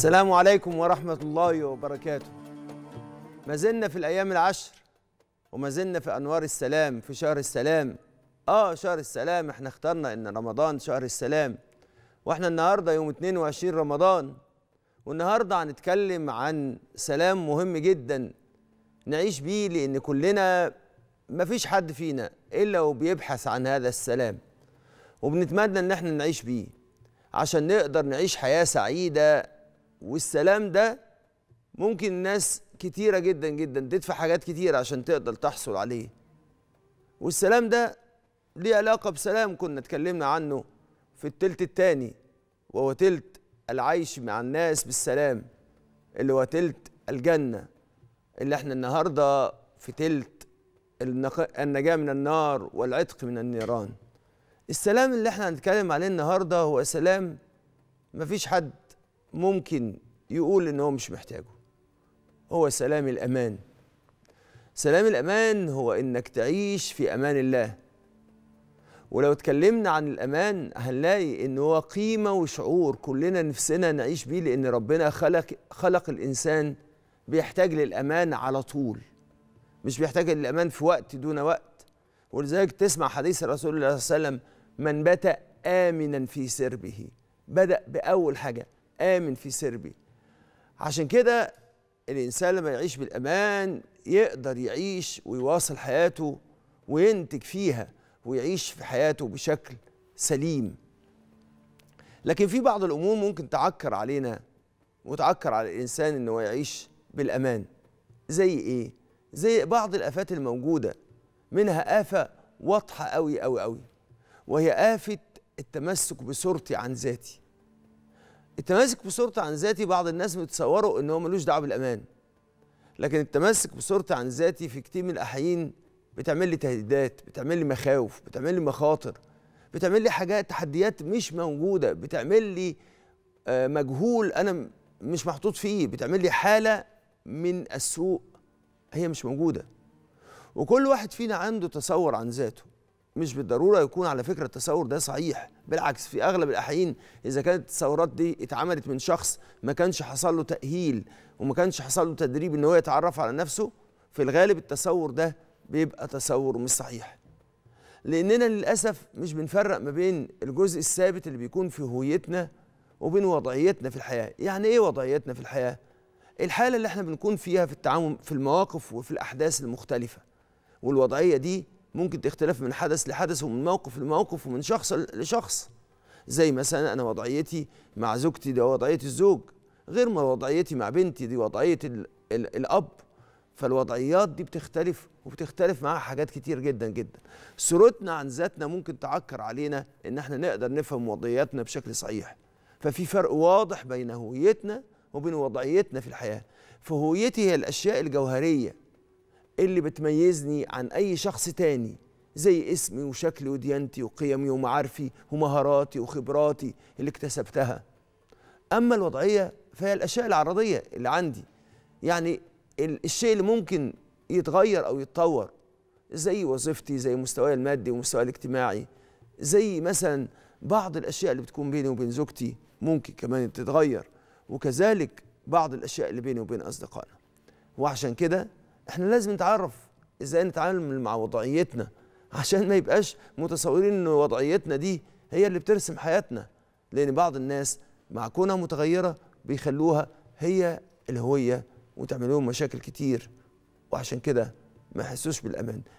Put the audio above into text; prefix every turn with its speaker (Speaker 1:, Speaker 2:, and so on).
Speaker 1: السلام عليكم ورحمة الله وبركاته ما زلنا في الأيام العشر وما زلنا في أنوار السلام في شهر السلام آه شهر السلام احنا اخترنا إن رمضان شهر السلام واحنا النهاردة يوم 22 رمضان والنهاردة هنتكلم عن سلام مهم جدا نعيش بيه لأن كلنا مفيش حد فينا إلا وبيبحث عن هذا السلام وبنتمنى إن احنا نعيش بيه عشان نقدر نعيش حياة سعيدة والسلام ده ممكن ناس كتيرة جدا جدا تدفع حاجات كتيرة عشان تقدر تحصل عليه والسلام ده ليه علاقة بسلام كنا اتكلمنا عنه في التلت التاني وهو تلت العيش مع الناس بالسلام اللي هو تلت الجنة اللي احنا النهاردة في تلت النجاة من النار والعتق من النيران السلام اللي احنا هنتكلم عليه النهاردة هو سلام مفيش حد ممكن يقول ان هو مش محتاجه هو سلام الامان سلام الامان هو انك تعيش في امان الله ولو اتكلمنا عن الامان هنلاقي ان هو قيمه وشعور كلنا نفسنا نعيش بيه لان ربنا خلق خلق الانسان بيحتاج للامان على طول مش بيحتاج للامان في وقت دون وقت ولذلك تسمع حديث الرسول صلى الله عليه وسلم من بات امنا في سربه بدا باول حاجه آمن في سربي عشان كده الإنسان لما يعيش بالأمان يقدر يعيش ويواصل حياته وينتج فيها ويعيش في حياته بشكل سليم لكن في بعض الأمور ممكن تعكر علينا وتعكر على الإنسان أنه يعيش بالأمان زي إيه؟ زي بعض الآفات الموجودة منها آفة واضحة أوي أوي أوي وهي آفة التمسك بصورتي عن ذاتي التماسك بصورتي عن ذاتي بعض الناس بتصوروا ان هو ملوش دعوه بالامان لكن التماسك بصورتي عن ذاتي في كتير من الاحيان بتعمل لي تهديدات بتعمل لي مخاوف بتعمل لي مخاطر بتعمل لي حاجات تحديات مش موجوده بتعمل لي آه، مجهول انا مش محطوط فيه بتعمل لي حاله من السوء هي مش موجوده وكل واحد فينا عنده تصور عن ذاته مش بالضروره يكون على فكره التصور ده صحيح بالعكس في اغلب الاحيان اذا كانت التصورات دي اتعملت من شخص ما كانش حصل له تاهيل وما كانش حصل له تدريب ان هو يتعرف على نفسه في الغالب التصور ده بيبقى تصور مش صحيح لاننا للاسف مش بنفرق ما بين الجزء الثابت اللي بيكون في هويتنا وبين وضعيتنا في الحياه يعني ايه وضعيتنا في الحياه الحاله اللي احنا بنكون فيها في التعامل في المواقف وفي الاحداث المختلفه والوضعيه دي ممكن تختلف من حدث لحدث ومن موقف لموقف ومن شخص لشخص زي مثلا انا وضعيتي مع زوجتي دي وضعيه الزوج غير ما وضعيتي مع بنتي دي وضعيه الـ الـ الاب فالوضعيات دي بتختلف وبتختلف معاها حاجات كتير جدا جدا صورتنا عن ذاتنا ممكن تعكر علينا ان احنا نقدر نفهم وضعياتنا بشكل صحيح ففي فرق واضح بين هويتنا وبين وضعيتنا في الحياه فهويتي هي الاشياء الجوهريه اللي بتميزني عن أي شخص تاني زي اسمي وشكلي وديانتي وقيمي ومعارفي ومهاراتي وخبراتي اللي اكتسبتها أما الوضعية فهي الأشياء العرضية اللي عندي يعني الشيء اللي ممكن يتغير أو يتطور زي وظيفتي زي مستواي المادي ومستواي الاجتماعي زي مثلا بعض الأشياء اللي بتكون بيني وبين زوجتي ممكن كمان تتغير وكذلك بعض الأشياء اللي بيني وبين أصدقائنا وعشان كده احنا لازم نتعرف ازاي نتعامل مع وضعيتنا عشان ما يبقاش متصورين ان وضعيتنا دي هي اللي بترسم حياتنا لان بعض الناس مع كونها متغيره بيخلوها هي الهويه وتعمل لهم مشاكل كتير وعشان كده ما يحسوش بالامان